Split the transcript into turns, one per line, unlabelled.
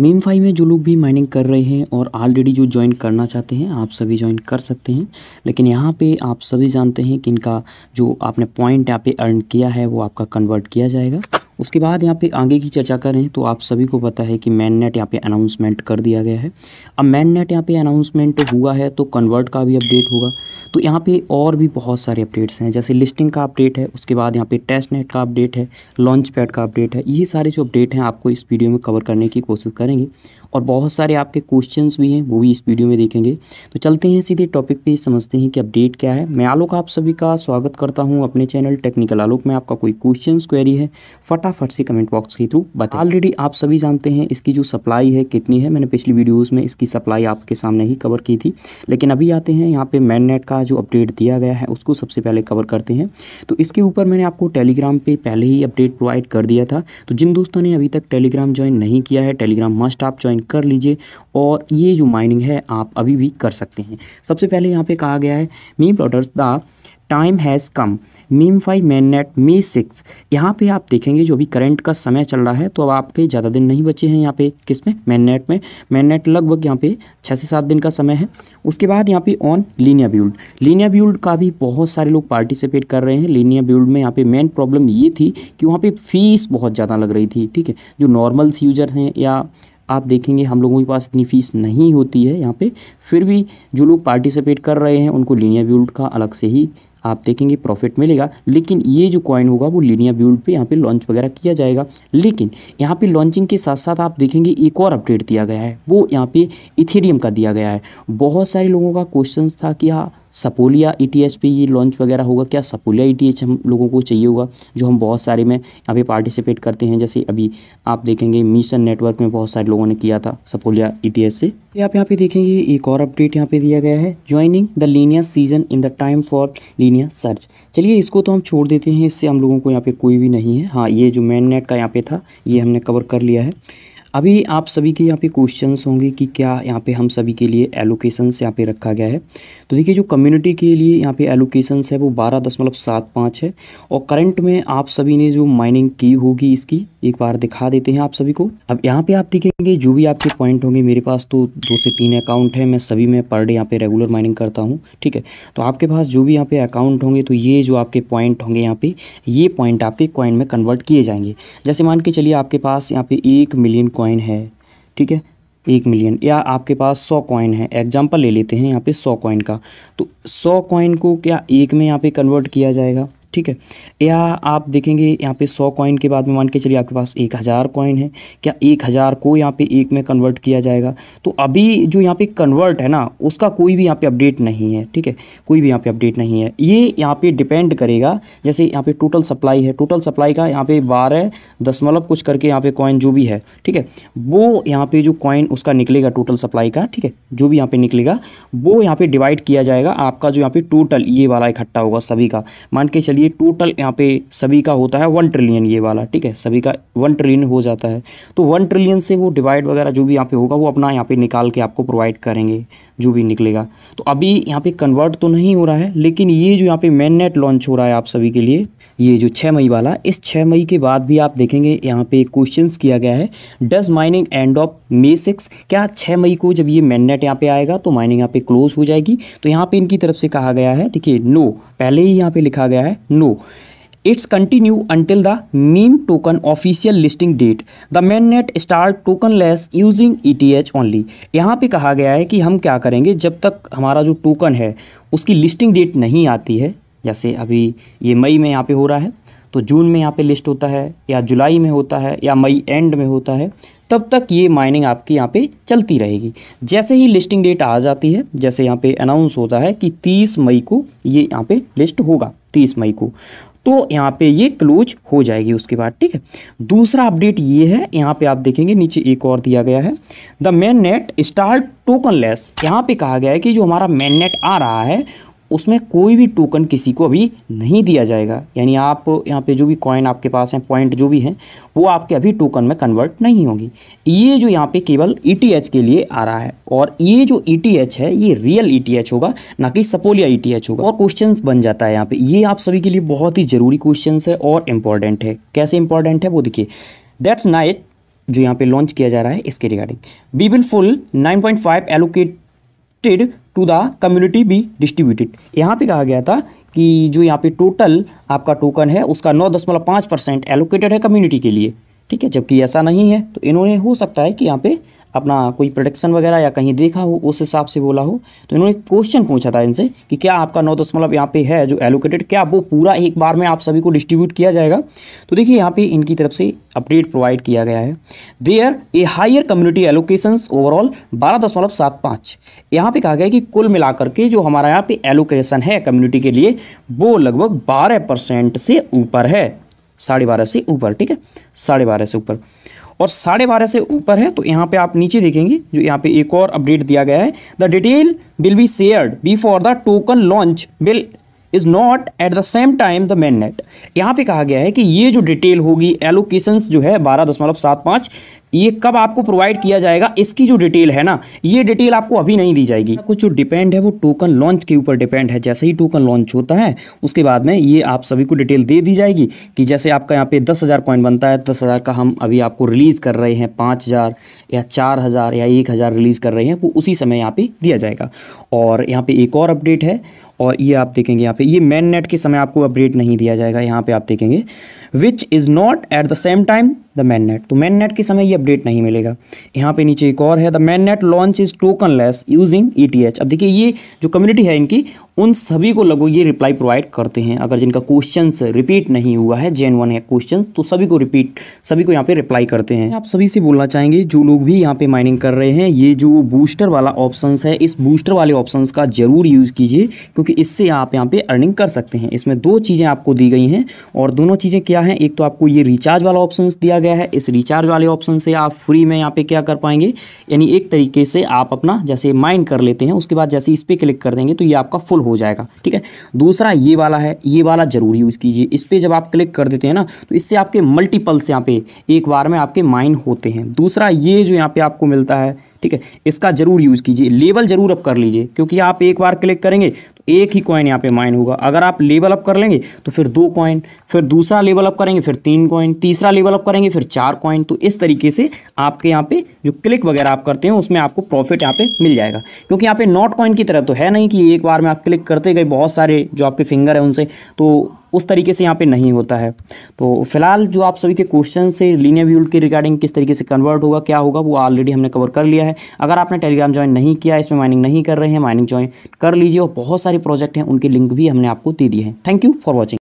Ma'am five में जो लोग भी माइनिंग कर रहे हैं और ऑलरेडी जो ज्वाइन करना चाहते हैं आप सभी ज्वाइन कर सकते हैं लेकिन यहाँ पे आप सभी जानते हैं कि इनका जो आपने पॉइंट यहाँ पे अर्न किया है वो आपका कन्वर्ट किया जाएगा उसके बाद यहाँ पे आगे की चर्चा करें तो आप सभी को पता है कि मैन नेट यहाँ पे अनाउंसमेंट कर दिया गया है अब मैन नेट यहाँ पे अनाउंसमेंट हुआ है तो कन्वर्ट का भी अपडेट होगा तो यहाँ पे और भी बहुत सारे अपडेट्स हैं जैसे लिस्टिंग का अपडेट है उसके बाद यहाँ पे टेस्ट नेट का अपडेट है लॉन्च पैड का अपडेट है ये सारे जो अपडेट हैं आपको इस वीडियो में कवर करने की कोशिश करेंगे और बहुत सारे आपके क्वेश्चंस भी हैं वो भी इस वीडियो में देखेंगे तो चलते हैं सीधे टॉपिक पे समझते हैं कि अपडेट क्या है मैं आलोक आप सभी का स्वागत करता हूँ अपने चैनल टेक्निकल आलोक में आपका कोई क्वेश्चन क्वेरी है फटा फटाफट से कमेंट बॉक्स के थ्रू बताएं ऑलरेडी हाँ। आप सभी जानते हैं इसकी जो सप्लाई है कितनी है मैंने पिछली वीडियोज़ में इसकी सप्लाई आपके सामने ही कवर की थी लेकिन अभी आते हैं यहाँ पे मैननेट का जो अपडेट दिया गया है उसको सबसे पहले कवर करते हैं तो इसके ऊपर मैंने आपको टेलीग्राम पर पहले ही अपडेट प्रोवाइड कर दिया था तो जिन दोस्तों ने अभी तक टेलीग्राम ज्वाइन नहीं किया है टेलीग्राम मस्ट आप ज्वाइन कर लीजिए और ये जो माइनिंग है आप अभी भी कर सकते हैं सबसे पहले यहाँ पर कहा गया है मी प्रोडर्स द टाइम हैज़ कम मीम फाइव मैन नेट मी सिक्स यहाँ पे आप देखेंगे जो भी करंट का समय चल रहा है तो अब आपके ज़्यादा दिन नहीं बचे हैं यहाँ पे किस में मैन नेट में मैन नेट लगभग यहाँ पे छः से सात दिन का समय है उसके बाद यहाँ पे on Linea build Linea build का भी बहुत सारे लोग पार्टिसिपेट कर रहे हैं लीनिया ब्यूल्ड में यहाँ पे मेन प्रॉब्लम ये थी कि वहाँ पर फीस बहुत ज़्यादा लग रही थी ठीक है जो नॉर्मल्स यूजर हैं या आप देखेंगे हम लोगों के पास इतनी फ़ीस नहीं होती है यहाँ पे फिर भी जो लोग पार्टिसिपेट कर रहे हैं उनको लीनिया ब्यूल्ड का अलग से ही आप देखेंगे प्रॉफिट मिलेगा लेकिन ये जो कॉइन होगा वो लीनिया बिल्ड पे यहाँ पे लॉन्च वगैरह किया जाएगा लेकिन यहाँ पे लॉन्चिंग के साथ साथ आप देखेंगे एक और अपडेट दिया गया है वो यहाँ पे इथेरियम का दिया गया है बहुत सारे लोगों का क्वेश्चन था कि हाँ सपोलिया ई टी एच पे ये लॉन्च वगैरह होगा क्या सपोलिया ई टी एच हम लोगों को चाहिए होगा जो हम बहुत सारे में अभी पार्टिसिपेट करते हैं जैसे अभी आप देखेंगे मिशन नेटवर्क में बहुत सारे लोगों ने किया था सपोलिया ई टी एच से तो आप यहाँ पे देखेंगे एक और अपडेट यहाँ पे दिया गया है joining the linear season in the time for linear search चलिए इसको तो हम छोड़ देते हैं इससे हम लोगों को यहाँ पे कोई भी नहीं है हाँ ये जो मेन नेट का यहाँ पे था ये हमने कवर कर लिया है अभी आप सभी के यहाँ पे क्वेश्चंस होंगे कि क्या यहाँ पे हम सभी के लिए एलोकेशंस यहाँ पे रखा गया है तो देखिए जो कम्युनिटी के लिए यहाँ पे एलोकेशंस है वो बारह दशमलव सात पाँच है और करंट में आप सभी ने जो माइनिंग की होगी इसकी एक बार दिखा देते हैं आप सभी को अब यहाँ पे आप देखेंगे जो भी आपके पॉइंट होंगे मेरे पास तो दो से तीन अकाउंट है मैं सभी में पर डे यहाँ पे रेगुलर माइनिंग करता हूँ ठीक है तो आपके पास जो भी यहाँ पे अकाउंट होंगे तो ये जो आपके पॉइंट होंगे यहाँ पे ये पॉइंट आपके कॉइन में कन्वर्ट किए जाएंगे जैसे मान के चलिए आपके पास यहाँ पे एक मिलियन कॉइन है ठीक है एक मिलियन या आपके पास सौ कॉइन है एग्जाम्पल ले लेते हैं यहाँ पे सौ कॉइन का तो सौ कॉइन को क्या एक में यहाँ पे कन्वर्ट किया जाएगा ठीक है या आप देखेंगे यहाँ पे सौ कॉइन के बाद में मान के चलिए आपके पास एक हज़ार कॉइन है क्या एक हज़ार को यहाँ पे एक में कन्वर्ट किया जाएगा तो अभी जो यहाँ पे कन्वर्ट है ना उसका कोई भी यहाँ पे अपडेट नहीं है ठीक है कोई भी यहाँ पे अपडेट नहीं है ये यहाँ पे डिपेंड करेगा जैसे यहाँ पे टोटल सप्लाई है टोटल सप्लाई का यहाँ पे बारह दशमलव कुछ करके यहाँ पे कॉइन जो भी है ठीक है वो यहाँ पे जो कॉइन उसका निकलेगा टोटल सप्लाई का ठीक है जो भी यहाँ पे निकलेगा वो यहाँ पे डिवाइड किया जाएगा आपका जो यहाँ पे टोटल ये वाला इकट्ठा होगा सभी का मान के चलिए चलिए टोटल यहाँ पे सभी का होता है वन ट्रिलियन ये वाला ठीक है सभी का वन ट्रिलियन हो जाता है तो वन ट्रिलियन से वो डिवाइड वगैरह जो भी यहाँ पे होगा वो अपना यहाँ पे निकाल के आपको प्रोवाइड करेंगे जो भी निकलेगा तो अभी यहाँ पे कन्वर्ट तो नहीं हो रहा है लेकिन ये जो यहाँ पे मेन नेट लॉन्च हो रहा है आप सभी के लिए ये जो छः मई वाला इस छः मई के बाद भी आप देखेंगे यहाँ पे क्वेश्चंस किया गया है does mining end of May six क्या छः मई को जब ये मेन नेट यहाँ पे आएगा तो माइनिंग यहाँ पे क्लोज हो जाएगी तो यहाँ पे इनकी तरफ से कहा गया है देखिए नो पहले ही यहाँ पे लिखा गया है no it's continue until the नीम token official listing date the main net start token less using E T H only यहाँ पर कहा गया है कि हम क्या करेंगे जब तक हमारा जो टोकन है उसकी लिस्टिंग डेट नहीं आती है जैसे अभी ये मई में यहाँ पर हो रहा है तो जून में यहाँ पर लिस्ट होता है या जुलाई में होता है या मई एंड में होता है तब तक ये माइनिंग आपकी यहाँ पर चलती रहेगी जैसे ही लिस्टिंग डेट आ जाती है जैसे यहाँ पर अनाउंस होता है कि तीस मई को ये यहाँ पर लिस्ट होगा तीस मई को तो यहाँ पे ये क्लोज हो जाएगी उसके बाद ठीक है दूसरा अपडेट ये है यहाँ पे आप देखेंगे नीचे एक और दिया गया है the main net start token less यहाँ पे कहा गया है कि जो हमारा मेन नेट आ रहा है उसमें कोई भी टोकन किसी को अभी नहीं दिया जाएगा यानी आप यहाँ पे जो भी कॉइन आपके पास हैं पॉइंट जो भी हैं वो आपके अभी टोकन में कन्वर्ट नहीं होंगी ये जो यहाँ पे केवल ई e के लिए आ रहा है और ये जो ई e है ये रियल ई e होगा ना कि सपोलिया ई होगा और क्वेश्चन बन जाता है यहाँ पर ये आप सभी के लिए बहुत ही ज़रूरी क्वेश्चन है और इम्पॉर्टेंट है कैसे इंपॉर्टेंट है वो देखिए दैट्स नाइट जो यहाँ पे लॉन्च किया जा रहा है इसके regarding be will full five allocated to the community be distributed यहाँ पे कहा गया था कि जो यहाँ पे टोटल आपका टोकन है उसका नौ दशमलव पाँच परसेंट एलोकेटेड है कम्युनिटी के लिए ठीक है जबकि ऐसा नहीं है तो इन्होंने हो सकता है कि यहाँ पे अपना कोई प्रोडक्शन वगैरह या कहीं देखा हो उस हिसाब से बोला हो तो इन्होंने क्वेश्चन पूछा था इनसे कि क्या आपका नौ दशमलव यहाँ पे है जो एलोकेटेड क्या वो पूरा एक बार में आप सभी को डिस्ट्रीब्यूट किया जाएगा तो देखिए यहाँ पे इनकी तरफ से अपडेट प्रोवाइड किया गया है there a higher community allocation overall बारह दशमलव सात पाँच यहाँ पर कहा गया कि कुल मिलाकर के जो हमारा यहाँ पे एलोकेशन है कम्युनिटी के लिए वो लगभग बारह परसेंट से ऊपर है साढ़े बारह से ऊपर ठीक है साढ़े बारह से ऊपर और साढ़े बारह से ऊपर है तो यहाँ पे आप नीचे देखेंगे जो यहाँ पे एक और अपडेट दिया गया है the detail will be shared before the token launch will is not at the same time the main net यहाँ पे कहा गया है कि ये जो डिटेल होगी एलोकेशंस जो है बारह दशमलव सात पाँच ये कब आपको प्रोवाइड किया जाएगा इसकी जो डिटेल है ना ये डिटेल आपको अभी नहीं दी जाएगी कुछ जो डिपेंड है वो टोकन लॉन्च के ऊपर डिपेंड है जैसे ही टोकन लॉन्च होता है उसके बाद में ये आप सभी को डिटेल दे दी जाएगी कि जैसे आपका यहाँ पे दस हज़ार कॉइन बनता है दस हज़ार का हम अभी आपको रिलीज़ कर रहे हैं पाँच हज़ार या चार हज़ार या एक हज़ार रिलीज़ कर रहे हैं वो उसी समय यहाँ पर दिया जाएगा और यहाँ पर एक और अपडेट है और ये आप देखेंगे यहाँ पे ये मेन नेट के समय आपको अपडेट नहीं दिया जाएगा यहाँ पे आप देखेंगे which is not at the same time the main net तो मैन नेट के समय ये अपडेट नहीं मिलेगा यहाँ पे नीचे एक और है the main net launch is token less using E e अब देखिए ये जो कम्युनिटी है इनकी उन सभी को लगभग ये रिप्लाई प्रोवाइड करते हैं अगर जिनका क्वेश्चन रिपीट नहीं हुआ है जेन वन है क्वेश्चन तो सभी को रिपीट सभी को यहाँ पे रिप्लाई करते हैं आप सभी से बोलना चाहेंगे जो लोग भी यहाँ पे माइनिंग कर रहे हैं ये जो बूस्टर वाला ऑप्शन है इस बूस्टर वाले ऑप्शन का जरूर यूज़ कीजिए क्योंकि इससे आप यहाँ पे अर्निंग कर सकते हैं इसमें दो चीज़ें आपको दी गई हैं और दोनों चीज़ें क्या हैं एक तो आपको ये रिचार्ज वाला ऑप्शन दिया गया गया है इस रिचार्ज वाले ऑप्शन से आप फ्री में यहाँ पे क्या कर पाएंगे यानी एक तरीके से आप अपना जैसे माइंड कर लेते हैं उसके बाद जैसे इस पर क्लिक कर देंगे तो ये आपका फुल हो जाएगा ठीक है दूसरा ये वाला है ये वाला ज़रूर यूज़ कीजिए इस पर जब आप क्लिक कर देते हैं ना तो इससे आपके मल्टीपल्स यहाँ पे एक बार में आपके माइंड होते हैं दूसरा ये जो यहाँ पे आपको मिलता है ठीक है इसका ज़रूर यूज़ कीजिए लेबल ज़रूर आप कर लीजिए क्योंकि आप एक बार क्लिक करेंगे एक ही कॉइन यहाँ पे माइन होगा अगर आप लेवल अप कर लेंगे तो फिर दो कॉइन फिर दूसरा लेवल अप करेंगे फिर तीन कॉइन तीसरा लेवल अप करेंगे फिर चार कॉइन तो इस तरीके से आपके यहाँ पे जो क्लिक वगैरह आप करते हैं उसमें आपको प्रॉफिट यहाँ पे मिल जाएगा क्योंकि यहाँ पे नॉट कॉइन की तरह तो है नहीं कि एक बार में आप क्लिक करते गए बहुत सारे जो आपके फिंगर हैं उनसे तो उस तरीके से यहाँ पे नहीं होता है तो फिलहाल जो आप सभी के क्वेश्चन से लीनियर व्यू के रिगार्डिंग किस तरीके से कन्वर्ट होगा क्या होगा वो ऑलरेडी हमने कवर कर लिया है अगर आपने टेलीग्राम ज्वाइन नहीं किया इसमें माइनिंग नहीं कर रहे हैं माइनिंग ज्वाइन कर लीजिए और बहुत सारे प्रोजेक्ट हैं उनके लिंक भी हमने आपको दे दिए हैं थैंक यू फॉर वॉचिंग